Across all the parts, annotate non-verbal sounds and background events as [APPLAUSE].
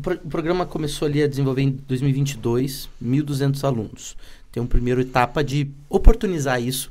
O, pro, o programa começou ali a desenvolver em 2022, 1.200 alunos. Tem uma primeira etapa de oportunizar isso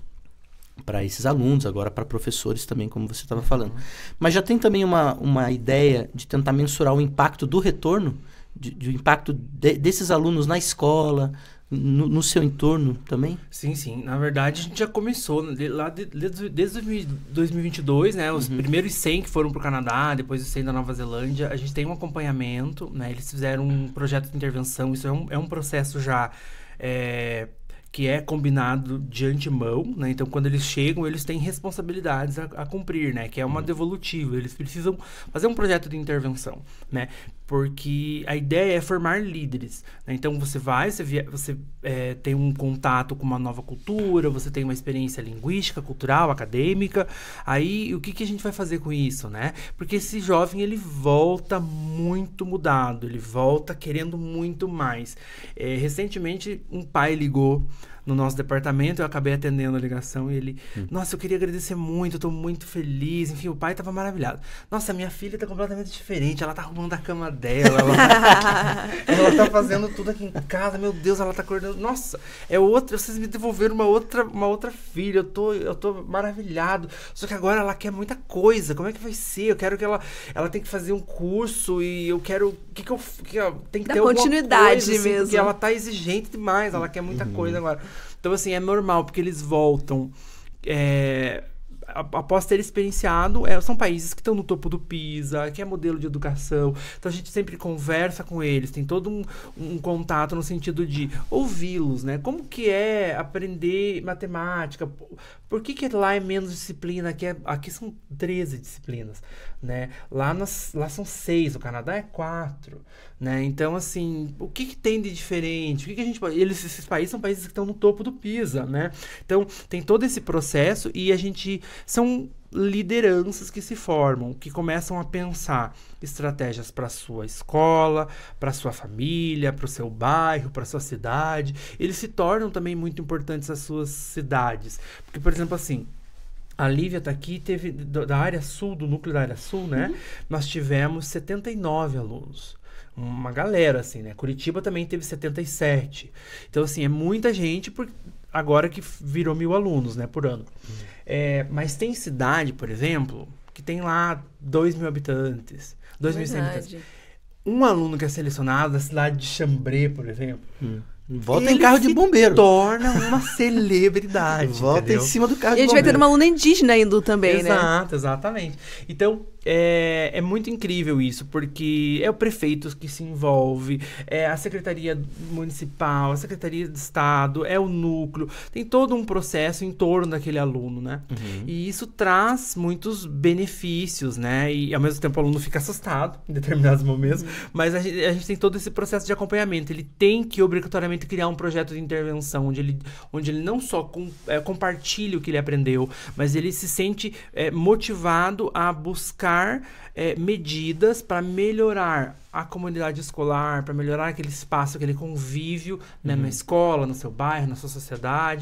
para esses alunos, agora para professores também, como você estava falando. Uhum. Mas já tem também uma, uma ideia de tentar mensurar o impacto do retorno, de, de o impacto de, desses alunos na escola, no, no, seu entorno também? Sim, sim. Na verdade, a gente já começou né? lá de, desde 2022, né? Os uhum. primeiros 100 que foram para o Canadá, depois os 100 da Nova Zelândia. A gente tem um acompanhamento, né? Eles fizeram um projeto de intervenção. Isso é um, é um processo já... É, que é combinado de antemão, né? Então, quando eles chegam, eles têm responsabilidades a, a cumprir, né? Que é uma uhum. devolutiva. Eles precisam fazer um projeto de intervenção, né? porque a ideia é formar líderes. Né? Então você vai, você, via, você é, tem um contato com uma nova cultura, você tem uma experiência linguística, cultural, acadêmica. Aí o que, que a gente vai fazer com isso, né? Porque esse jovem ele volta muito mudado, ele volta querendo muito mais. É, recentemente um pai ligou no nosso departamento, eu acabei atendendo a ligação e ele, hum. nossa, eu queria agradecer muito, eu tô muito feliz. Enfim, o pai tava maravilhado. Nossa, minha filha tá completamente diferente, ela tá arrumando a cama dela, ela, tá [LAUGHS] ela tá fazendo tudo aqui em casa, meu Deus, ela tá acordando. Nossa, é outra, vocês me devolveram uma outra, uma outra filha, eu tô, eu tô maravilhado. Só que agora ela quer muita coisa, como é que vai ser? Eu quero que ela, ela tem que fazer um curso e eu quero, que que eu, que tem que Dá ter continuidade coisa, assim, mesmo. Porque ela tá exigente demais, ela quer muita uhum. coisa agora. Então, assim, é normal, porque eles voltam. É, após ter experienciado, é, são países que estão no topo do PISA, que é modelo de educação. Então a gente sempre conversa com eles, tem todo um, um contato no sentido de ouvi-los, né? Como que é aprender matemática? Por que, que lá é menos disciplina? Aqui, é, aqui são 13 disciplinas, né? Lá, nas, lá são 6, o Canadá é 4, né? Então, assim, o que, que tem de diferente? O que, que a gente Eles, esses países são países que estão no topo do PISA, né? Então, tem todo esse processo e a gente são lideranças que se formam, que começam a pensar estratégias para sua escola, para sua família, para o seu bairro, para sua cidade. Eles se tornam também muito importantes as suas cidades, porque por exemplo assim, a Lívia está aqui, teve da área sul, do núcleo da área sul, né? Uhum. Nós tivemos 79 alunos uma galera, assim, né? Curitiba também teve 77. Então, assim, é muita gente agora que virou mil alunos, né, por ano. Uhum. É, mas tem cidade, por exemplo, que tem lá 2 mil habitantes, mil habitantes. Um aluno que é selecionado da cidade de Chambré, por exemplo, hum. Volta em carro de bombeiro. torna uma [LAUGHS] celebridade. Volta entendeu? em cima do carro e de bombeiro. E a gente vai ter uma aluna indígena indo também, Exato, né? Exato, exatamente. Então, é, é, muito incrível isso, porque é o prefeito que se envolve, é a Secretaria Municipal, a Secretaria de Estado, é o núcleo, tem todo um processo em torno daquele aluno, né? Uhum. E isso traz muitos benefícios, né? E ao mesmo tempo o aluno fica assustado em determinados momentos, uhum. mas a gente, a gente tem todo esse processo de acompanhamento, ele tem que obrigatoriamente criar um projeto de intervenção onde ele, onde ele não só com, é, compartilha o que ele aprendeu, mas ele se sente é, motivado a buscar é, medidas para melhorar a comunidade escolar, para melhorar aquele espaço, aquele convívio né, uhum. na escola, no seu bairro, na sua sociedade.